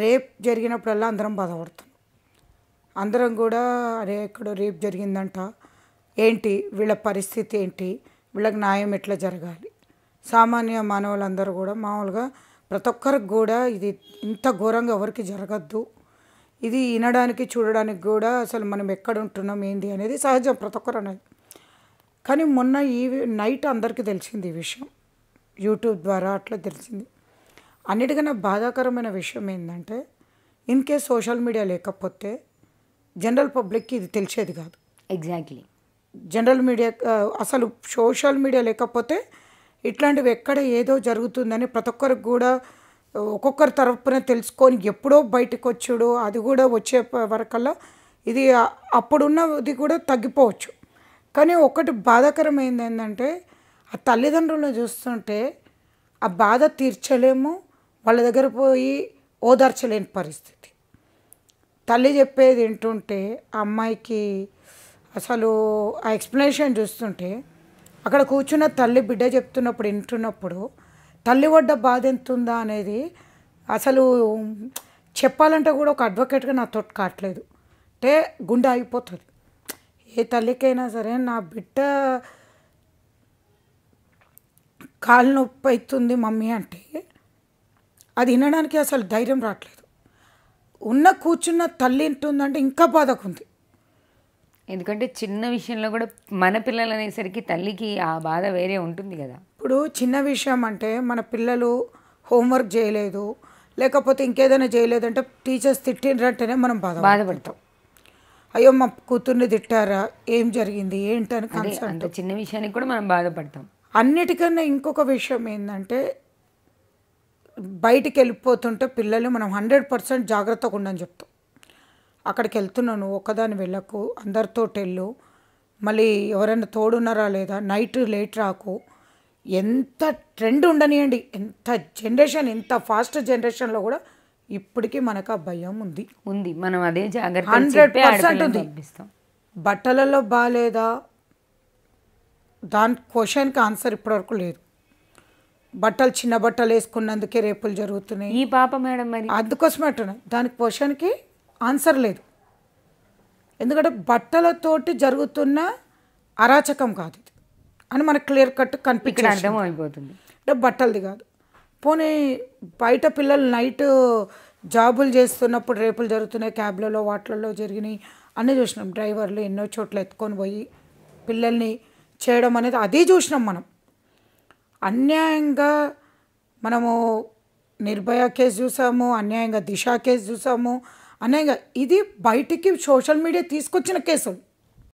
rape జరిగినప్పుడల్లా అందరం బాధపడతాం అందరం కూడా అరే ఎక్కడో రేప్ జరిగిందంట ఏంటి వీళ్ళ పరిస్థితి ఏంటి వీళ్ళకి న్యాయం ఎట్లా జరగాలి సామాన్య మానవులందరూ కూడా మామూలుగా ప్రతి ఒక్కరికి కూడా ఇది ఇంత ఘోరంగా ఎవరికి జరగద్దు ఇది వినడానికి చూడడానికి కూడా అసలు మనం ఎక్కడ ఉంటున్నాం ఏంటి అనేది సహజం ప్రతి ఒక్కరు అనేది కానీ మొన్న ఈ నైట్ అందరికీ తెలిసింది ఈ విషయం యూట్యూబ్ ద్వారా అట్లా తెలిసింది అన్నిటికన్నా బాధాకరమైన విషయం ఏంటంటే ఇన్ కేస్ సోషల్ మీడియా లేకపోతే జనరల్ పబ్లిక్కి ఇది తెలిసేది కాదు ఎగ్జాక్ట్లీ జనరల్ మీడియా అసలు సోషల్ మీడియా లేకపోతే ఇట్లాంటివి ఎక్కడ ఏదో జరుగుతుందని ప్రతి ఒక్కరికి కూడా ఒక్కొక్కరి తరపున తెలుసుకొని ఎప్పుడో బయటకు వచ్చాడు అది కూడా వచ్చే వరకల్లా ఇది అప్పుడున్నది కూడా తగ్గిపోవచ్చు కానీ ఒకటి బాధాకరమైంది ఏంటంటే ఆ తల్లిదండ్రులను చూస్తుంటే ఆ బాధ తీర్చలేము వాళ్ళ దగ్గర పోయి ఓదార్చలేని పరిస్థితి తల్లి చెప్పేది వింటుంటే ఆ అమ్మాయికి అసలు ఆ ఎక్స్ప్లెనేషన్ చూస్తుంటే అక్కడ కూర్చున్న తల్లి బిడ్డ చెప్తున్నప్పుడు వింటున్నప్పుడు తల్లి వడ్డ బాధ ఎంత ఉందా అనేది అసలు చెప్పాలంటే కూడా ఒక అడ్వకేట్గా నాతో కావట్లేదు అంటే గుండె ఆగిపోతుంది ఏ తల్లికైనా సరే నా బిడ్డ కాలు నొప్పి అవుతుంది మమ్మీ అంటే అది వినడానికి అసలు ధైర్యం రావట్లేదు ఉన్న కూర్చున్న తల్లి ఉంటుందంటే ఇంకా బాధకు ఉంది ఎందుకంటే చిన్న విషయంలో కూడా మన పిల్లలు అనేసరికి తల్లికి ఆ బాధ వేరే ఉంటుంది కదా ఇప్పుడు చిన్న విషయం అంటే మన పిల్లలు హోంవర్క్ చేయలేదు లేకపోతే ఇంకేదైనా చేయలేదంటే టీచర్స్ తిట్టినట్టనే మనం బాధ బాధపడతాం అయ్యో మా కూతుర్ని తిట్టారా ఏం జరిగింది ఏంటని అంత చిన్న విషయానికి కూడా మనం బాధపడతాం అన్నిటికన్నా ఇంకొక విషయం ఏంటంటే బయటికి వెళ్ళిపోతుంటే పిల్లలు మనం హండ్రెడ్ పర్సెంట్ జాగ్రత్తగా ఉండని చెప్తాం అక్కడికి వెళ్తున్నాను ఒక్కదాని వెళ్ళకు అందరితో వెళ్ళు మళ్ళీ ఎవరైనా తోడున్నారా లేదా నైట్ లేట్ రాకు ఎంత ట్రెండ్ ఉండనియండి ఎంత జనరేషన్ ఎంత ఫాస్ట్ జనరేషన్లో కూడా ఇప్పటికీ మనకు ఆ భయం ఉంది ఉంది మనం అదే జాగ్రత్త హండ్రెడ్ పర్సెంట్ ఉంది బట్టలలో బాగాలేదా దాని క్వశ్చన్కి ఆన్సర్ ఇప్పటివరకు లేదు బట్టలు చిన్న బట్టలు వేసుకున్నందుకే రేపులు జరుగుతున్నాయి ఈ పాప మేడం మరి అందుకోసమే అంటున్నా దానికి క్వశ్చన్కి ఆన్సర్ లేదు ఎందుకంటే బట్టలతోటి జరుగుతున్న అరాచకం కాదు ఇది అని మనకు క్లియర్ కట్ కనిపించడం అయిపోతుంది అంటే బట్టలది కాదు పోనీ బయట పిల్లలు నైట్ జాబులు చేస్తున్నప్పుడు రేపులు జరుగుతున్నాయి క్యాబ్లలో వాటిలలో జరిగినాయి అన్నీ చూసినాం డ్రైవర్లు ఎన్నో చోట్ల ఎత్తుకొని పోయి పిల్లల్ని చేయడం అనేది అదే చూసినాం మనం అన్యాయంగా మనము నిర్భయ కేసు చూసాము అన్యాయంగా దిశ కేసు చూసాము అన్యాయంగా ఇది బయటికి సోషల్ మీడియా తీసుకొచ్చిన కేసులు